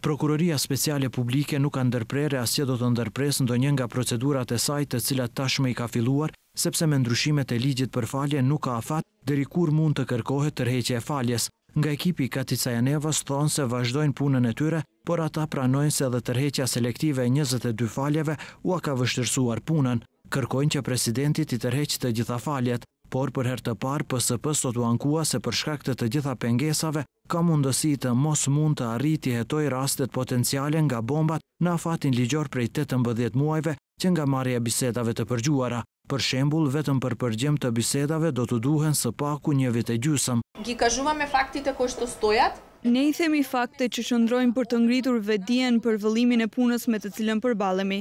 Prokuroria Speciale Publike nuk ka ndërprere asje do të ndërpres ndo njën nga procedurat e sajtë të cilat tashme i ka filuar, sepse me ndryshimet e ligjit për falje nuk ka afat dheri kur mund të kërkohet tërheqje e faljes. Nga ekipi Katica Janevas thonë se vazhdojnë punën e tyre, por ata pranojnë se dhe tërheqja selektive e 22 faljeve a ka vështërsuar punën. Kërkojnë që presidentit i tërheqë të gjitha faljet por për her të parë PSP sot u ankua se për shkaktet të gjitha pengesave ka mundësi të mos mund të arriti hetoj rastet potenciale nga bombat në afatin ligjor prej 8-10 muajve që nga marja bisedave të përgjuara. Për shembul, vetëm për përgjem të bisedave do të duhen së paku një vit e gjusëm. Gjikazhuva me faktit e kështë të stojat, Ne i themi fakte që shëndrojmë për të ngritur vedien për vëllimin e punës me të cilën përbalemi.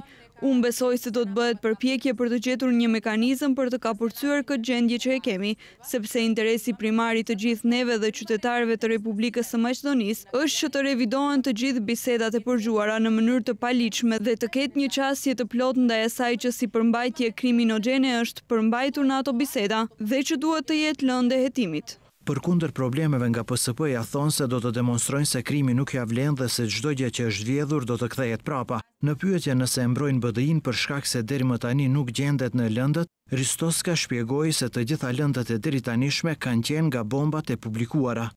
Unë besoj se do të bëhet përpjekje për të gjetur një mekanizëm për të kapurcuar këtë gjendje që e kemi, sepse interesi primari të gjithë neve dhe qytetarve të Republikës së Maqedonisë është që të revidohen të gjithë bisedat e përgjuara në mënyrë të paliqme dhe të ketë një qasje të plotë ndaj asaj që si përmbajtje kriminogjene është përmbajtur në ato biseda dhe që duhet të jetë lëndë hetimit për kunder problemeve nga PSP ja thonë se do të demonstrojnë se krimi nuk ja vlen dhe se gjdojtje që është vjedhur do të kthejet prapa. Në pyetje nëse embrojnë bëdhin për shkak se deri më tani nuk gjendet në lëndët, Ristoska shpjegoj se të gjitha lëndët e deri tanishme kanë qenë nga bombat e publikuara.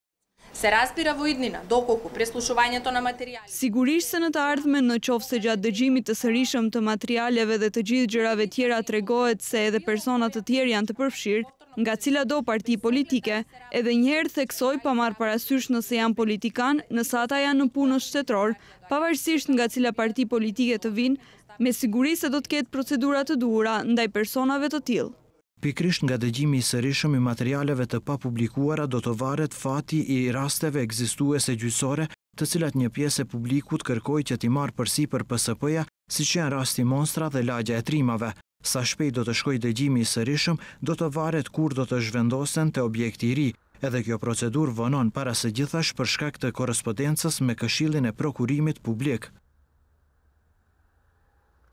Sigurisht se në të ardhme në qovë se gjatë dëgjimit të sërishëm të materialeve dhe të gjithë gjërave tjera të regohet se edhe personat të tjerë janë të përfshirë, nga cila do parti politike, edhe njerë theksoj pa marë parasysh nëse janë politikan nëse ata janë në punë shtetror, pavarësisht nga cila parti politike të vinë, me siguri se do të ketë procedurat të duhura ndaj personave të tilë. Pikrisht nga dëgjimi i sërishëm i materialeve të pa publikuara do të varet fati i rasteve egzistuese gjysore të cilat një pjesë e publikut kërkoj që ti marë përsi për pësëpëja si që janë rasti monstra dhe lagja e trimave. Sa shpejt do të shkoj dëgjimi i sërishëm, do të varet kur do të zhvendosen të objekti ri, edhe kjo procedur vënon para se gjithash për shkak të korespondencës me këshillin e prokurimit publik.